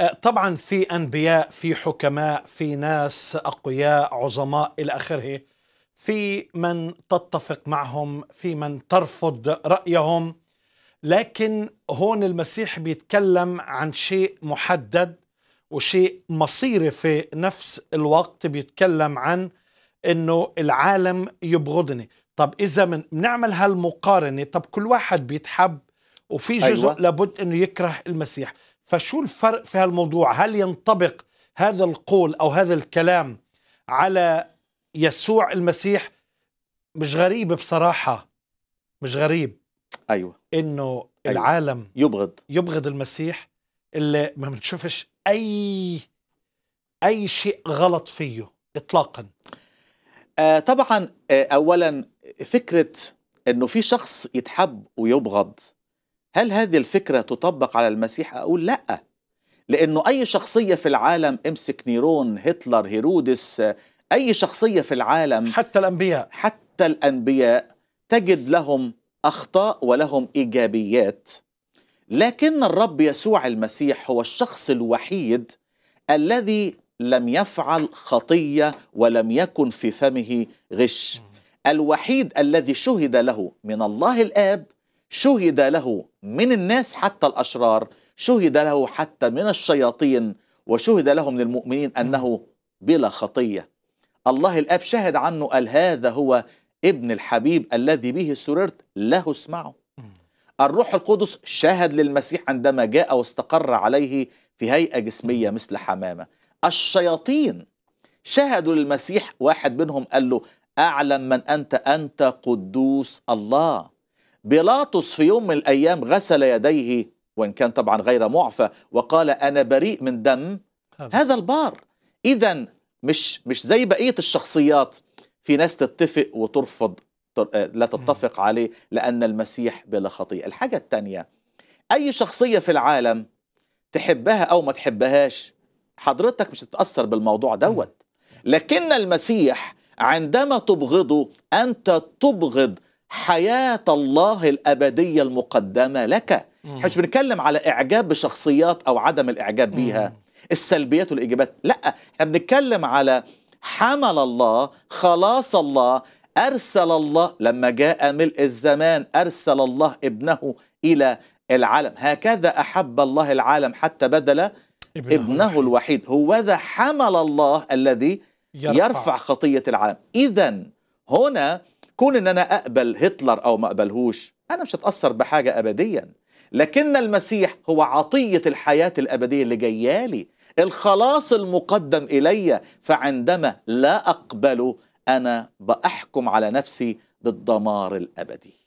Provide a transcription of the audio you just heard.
آه، طبعا في انبياء في حكماء في ناس اقوياء عظماء الى اخره في من تتفق معهم في من ترفض رايهم لكن هون المسيح بيتكلم عن شيء محدد وشيء مصيري في نفس الوقت بيتكلم عن انه العالم يبغضني طب اذا من بنعمل هالمقارنه طب كل واحد بيتحب وفي جزء أيوة. لابد انه يكره المسيح فشو الفرق في هالموضوع هل ينطبق هذا القول أو هذا الكلام على يسوع المسيح مش غريب بصراحة مش غريب أيوة إنه أيوة. العالم يبغض يبغض المسيح اللي ما بنشوفش أي أي شيء غلط فيه إطلاقا آه طبعا آه أولا فكرة إنه في شخص يتحب ويبغض هل هذه الفكرة تطبق على المسيح أقول لأ لأنه أي شخصية في العالم امسك نيرون هتلر هيرودس أي شخصية في العالم حتى الأنبياء حتى الأنبياء تجد لهم أخطاء ولهم إيجابيات لكن الرب يسوع المسيح هو الشخص الوحيد الذي لم يفعل خطية ولم يكن في فمه غش الوحيد الذي شهد له من الله الآب شهد له من الناس حتى الأشرار شهد له حتى من الشياطين وشهد له من المؤمنين أنه بلا خطية الله الأب شهد عنه قال هذا هو ابن الحبيب الذي به سررت له اسمعه الروح القدس شهد للمسيح عندما جاء واستقر عليه في هيئة جسمية مثل حمامة الشياطين شهدوا للمسيح واحد منهم قال له أعلم من أنت أنت قدوس الله بيلاطس في يوم من الأيام غسل يديه وإن كان طبعا غير معفى وقال أنا بريء من دم هذا البار إذا مش مش زي بقية الشخصيات في ناس تتفق وترفض آه، لا تتفق عليه لأن المسيح بلا خطيئة الحاجة الثانية أي شخصية في العالم تحبها أو ما تحبهاش حضرتك مش تتأثر بالموضوع دوت لكن المسيح عندما تبغضه أنت تبغض حياة الله الأبدية المقدمة لك احنا مش بنتكلم على إعجاب بشخصيات أو عدم الإعجاب بيها السلبيات والإجابات لا احنا بنتكلم على حمل الله خلاص الله أرسل الله لما جاء ملء الزمان أرسل الله ابنه إلى العالم هكذا أحب الله العالم حتى بدل ابنه, ابنه الوحيد هو ذا حمل الله الذي يرفع, يرفع خطية العالم إذا هنا كون ان انا اقبل هتلر او ما اقبلهوش انا مش هتاثر بحاجه ابديا لكن المسيح هو عطيه الحياه الابديه اللي جايالي الخلاص المقدم الي فعندما لا اقبله انا باحكم على نفسي بالدمار الابدي